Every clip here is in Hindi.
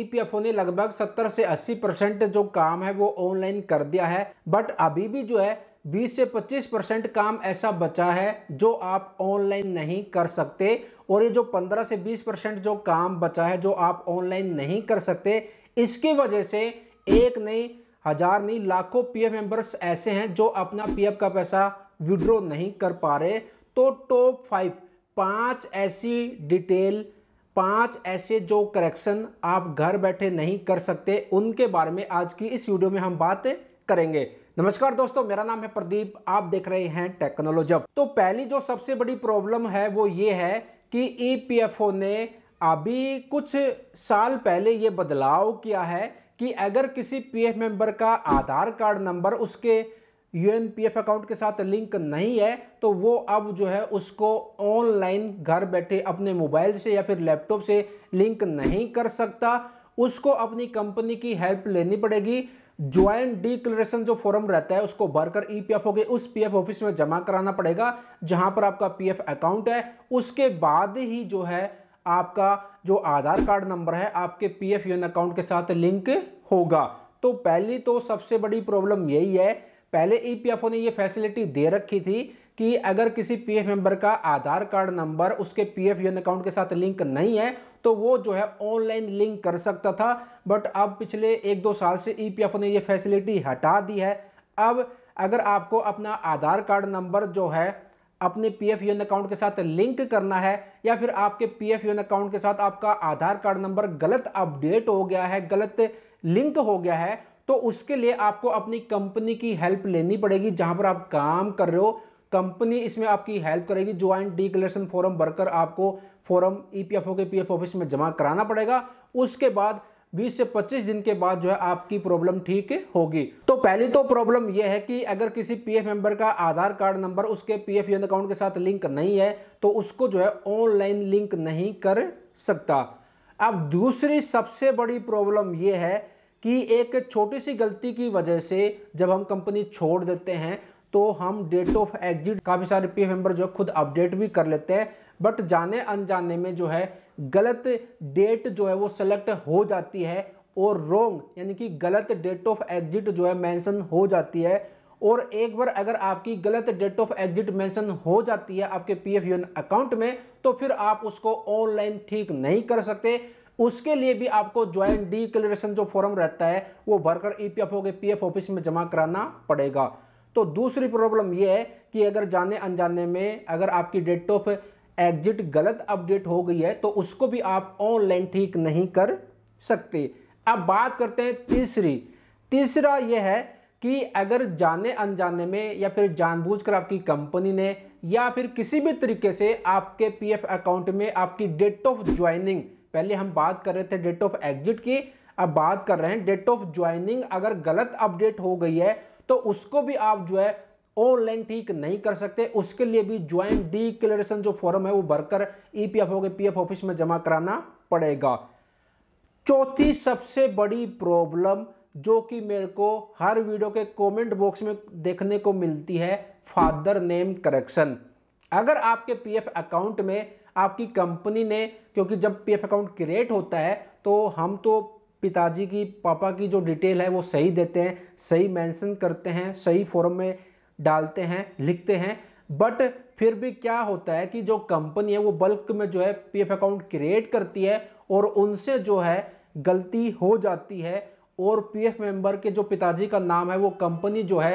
ईपीएफओ e ने लगभग 70 से 80 परसेंट जो काम है वो ऑनलाइन कर दिया है बट अभी भी जो है 20 से 25 परसेंट काम ऐसा बचा है जो आप ऑनलाइन नहीं कर सकते और ये जो 15 से 20 परसेंट जो काम बचा है जो आप ऑनलाइन नहीं कर सकते इसकी वजह से एक नहीं हजार नहीं लाखों पीएफ मेंबर्स ऐसे हैं जो अपना पीएफ का पैसा विड्रॉ नहीं कर पा रहे तो टॉप फाइव पांच ऐसी डिटेल पांच ऐसे जो करेक्शन आप घर बैठे नहीं कर सकते उनके बारे में आज की इस वीडियो में हम बात करेंगे नमस्कार दोस्तों मेरा नाम है प्रदीप आप देख रहे हैं टेक्नोलॉजी तो पहली जो सबसे बड़ी प्रॉब्लम है वो ये है कि ईपीएफओ e ने अभी कुछ साल पहले ये बदलाव किया है कि अगर किसी पीएफ मेंबर का आधार कार्ड नंबर उसके यूएनपीएफ अकाउंट के साथ लिंक नहीं है तो वो अब जो है उसको ऑनलाइन घर बैठे अपने मोबाइल से या फिर लैपटॉप से लिंक नहीं कर सकता उसको अपनी कंपनी की हेल्प लेनी पड़ेगी ज्वाइन डिक्लेरेशन जो फॉर्म रहता है उसको भरकर ई पी एफ हो गए उस पी एफ ऑफिस में जमा कराना पड़ेगा जहां पर आपका पी एफ अकाउंट है उसके बाद ही जो है आपका जो आधार कार्ड नंबर है आपके पी एफ यून अकाउंट के साथ लिंक होगा तो पहली तो सबसे बड़ी प्रॉब्लम यही है पहले ईपीएफओ e ने ये फैसिलिटी दे रखी थी कि अगर किसी पीएफ मेंबर का आधार कार्ड नंबर उसके पीएफ यून अकाउंट के साथ लिंक नहीं है तो वो जो है ऑनलाइन लिंक कर सकता था बट अब पिछले एक दो साल से ईपीएफओ e ने ये फैसिलिटी हटा दी है अब अगर आपको अपना आधार कार्ड नंबर जो है अपने पी एफ यून अकाउंट के साथ लिंक करना है या फिर आपके पी एफ यून अकाउंट के साथ आपका आधार कार्ड नंबर गलत अपडेट हो गया है गलत लिंक हो गया है तो उसके लिए आपको अपनी कंपनी की हेल्प लेनी पड़ेगी जहां पर आप काम कर रहे हो कंपनी इसमें आपकी हेल्प करेगी ज्वाइंट डिक्लेरेशन फॉरम भरकर आपको फॉर्म ईपीएफओ e के पीएफ ऑफिस में जमा कराना पड़ेगा उसके बाद 20 से 25 दिन के बाद जो है आपकी प्रॉब्लम ठीक होगी तो पहली तो प्रॉब्लम यह है कि अगर किसी पीएफ मेंबर का आधार कार्ड नंबर उसके पीएफ यून अकाउंट के साथ लिंक नहीं है तो उसको जो है ऑनलाइन लिंक नहीं कर सकता अब दूसरी सबसे बड़ी प्रॉब्लम यह है कि एक छोटी सी गलती की वजह से जब हम कंपनी छोड़ देते हैं तो हम डेट ऑफ एग्जिट काफ़ी सारे पी मेंबर जो खुद अपडेट भी कर लेते हैं बट जाने अनजाने में जो है गलत डेट जो है वो सेलेक्ट हो जाती है और रोंग यानी कि गलत डेट ऑफ एग्जिट जो है मेंशन हो जाती है और एक बार अगर आपकी गलत डेट ऑफ एग्जिट मेंशन हो जाती है आपके पी एफ अकाउंट में तो फिर आप उसको ऑनलाइन ठीक नहीं कर सकते उसके लिए भी आपको ज्वाइंट डिक्लेरेशन जो फॉर्म रहता है वो भरकर ई के पी ऑफिस में जमा कराना पड़ेगा तो दूसरी प्रॉब्लम ये है कि अगर जाने अनजाने में अगर आपकी डेट ऑफ एग्जिट गलत अपडेट हो गई है तो उसको भी आप ऑनलाइन ठीक नहीं कर सकते अब बात करते हैं तीसरी तीसरा यह है कि अगर जाने अनजाने में या फिर जानबूझकर आपकी कंपनी ने या फिर किसी भी तरीके से आपके पीएफ अकाउंट में आपकी डेट ऑफ ज्वाइनिंग पहले हम बात कर रहे थे डेट ऑफ एग्जिट की अब बात कर रहे हैं डेट ऑफ ज्वाइनिंग अगर गलत अपडेट हो गई है तो उसको भी आप जो है ऑनलाइन ठीक नहीं कर सकते उसके लिए भी ज्वाइन डिक्लेरेशन जो फॉर्म है वो भरकर E P F P F office में जमा कराना पड़ेगा चौथी सबसे बड़ी प्रॉब्लम जो कि मेरे को हर वीडियो के कमेंट बॉक्स में देखने को मिलती है फादर नेम करेक्शन अगर आपके पीएफ अकाउंट में आपकी कंपनी ने क्योंकि जब पीएफ अकाउंट क्रिएट होता है तो हम तो पिताजी की पापा की जो डिटेल है वो सही देते हैं सही मेंशन करते हैं सही फॉर्म में डालते हैं लिखते हैं बट फिर भी क्या होता है कि जो कंपनी है वो बल्क में जो है पीएफ अकाउंट क्रिएट करती है और उनसे जो है गलती हो जाती है और पीएफ मेंबर के जो पिताजी का नाम है वो कंपनी जो है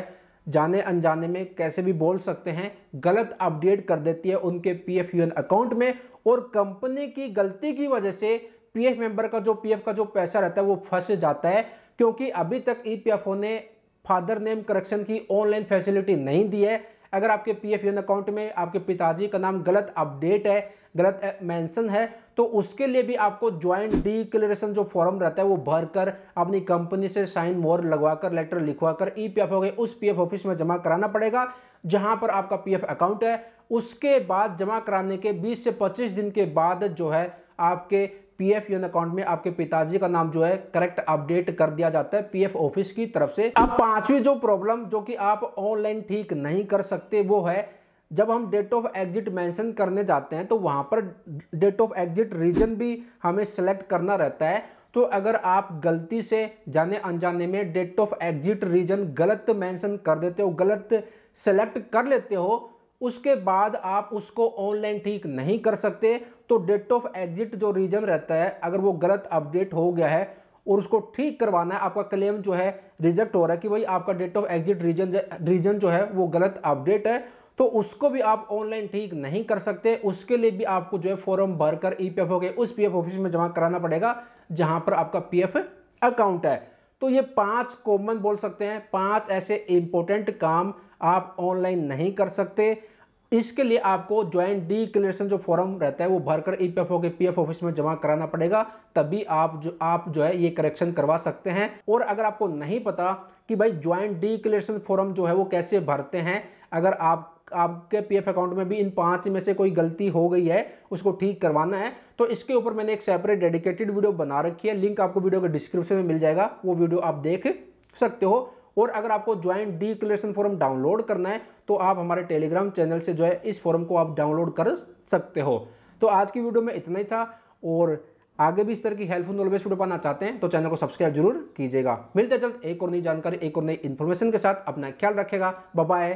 जाने अनजाने में कैसे भी बोल सकते हैं गलत अपडेट कर देती है उनके P F U N account में और कंपनी की गलती की वजह से पी एफ मेंबर का जो पी एफ का जो पैसा रहता है वो फंस जाता है क्योंकि अभी तक ई पी एफ ओ ने फादर नेम करेक्शन की ऑनलाइन फैसिलिटी नहीं दी है अगर आपके पी एफ अकाउंट में आपके पिताजी का नाम गलत अपडेट है गलत मेंशन है तो उसके लिए भी आपको ज्वाइंट डिक्लेरेशन जो फॉर्म रहता है वो भर कर अपनी कंपनी से साइन मोर लगवाकर लेटर लिखवाकर ई पी एफ हो गए उस पी एफ ऑफिस में जमा कराना पड़ेगा जहां पर आपका पी एफ अकाउंट है उसके बाद जमा कराने के 20 से 25 दिन के बाद जो है आपके पी एफ यून अकाउंट में आपके पिताजी का नाम जो है करेक्ट अपडेट कर दिया जाता है पीएफ ऑफिस की तरफ से अब पांचवी जो प्रॉब्लम जो कि आप ऑनलाइन ठीक नहीं कर सकते वो है जब हम डेट ऑफ एग्जिट मेंशन करने जाते हैं तो वहाँ पर डेट ऑफ एग्जिट रीजन भी हमें सेलेक्ट करना रहता है तो अगर आप गलती से जाने अनजाने में डेट ऑफ एग्जिट रीजन गलत मेंशन कर देते हो गलत सेलेक्ट कर लेते हो उसके बाद आप उसको ऑनलाइन ठीक नहीं कर सकते तो डेट ऑफ एग्जिट जो रीजन रहता है अगर वो गलत अपडेट हो गया है और उसको ठीक करवाना है आपका क्लेम जो है रिजेक्ट हो रहा है कि भाई आपका date of exit reason reason जो है वो गलत अपडेट है तो उसको भी आप ऑनलाइन ठीक नहीं कर सकते उसके लिए भी आपको जो है फॉर्म भरकर ई पी एफ हो गए उस पी एफ ऑफिस में जमा कराना पड़ेगा जहां पर आपका पी एफ अकाउंट है तो ये पांच कॉमन बोल सकते हैं पांच ऐसे इंपॉर्टेंट काम आप ऑनलाइन नहीं कर सकते इसके लिए आपको ज्वाइंट डिक्लेरेशन जो फॉर्म रहता है वो भरकर ई पी एफ के पी ऑफिस में जमा कराना पड़ेगा तभी आप जो आप जो है ये करेक्शन करवा सकते हैं और अगर आपको नहीं पता कि भाई ज्वाइंट डिक्लेरेशन फॉर्म जो है वो कैसे भरते हैं अगर आप आपके एफ अकाउंट में भी इन पांच में से कोई गलती हो गई है उसको ठीक करवाना है तो इसके ऊपर मैंने एक सेपरेट डेडिकेटेड वीडियो बना रखी है लिंक आपको वीडियो के डिस्क्रिप्शन में मिल जाएगा वो वीडियो आप देख सकते हो और अगर आपको ज्वाइंट डिक्लेरेशन फॉर्म डाउनलोड करना है तो आप हमारे टेलीग्राम चैनल से जो है इस फॉर्म को आप डाउनलोड कर सकते हो तो आज की वीडियो में इतना ही था और आगे भी इस तरह की हेल्पफुल नॉलेज वीडियो पाना चाहते हैं तो चैनल को सब्सक्राइब जरूर कीजिएगा मिलते जल्द एक और नई जानकारी एक और नई इन्फॉर्मेशन के साथ अपना ख्याल रखेगा बाय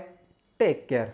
टेक केयर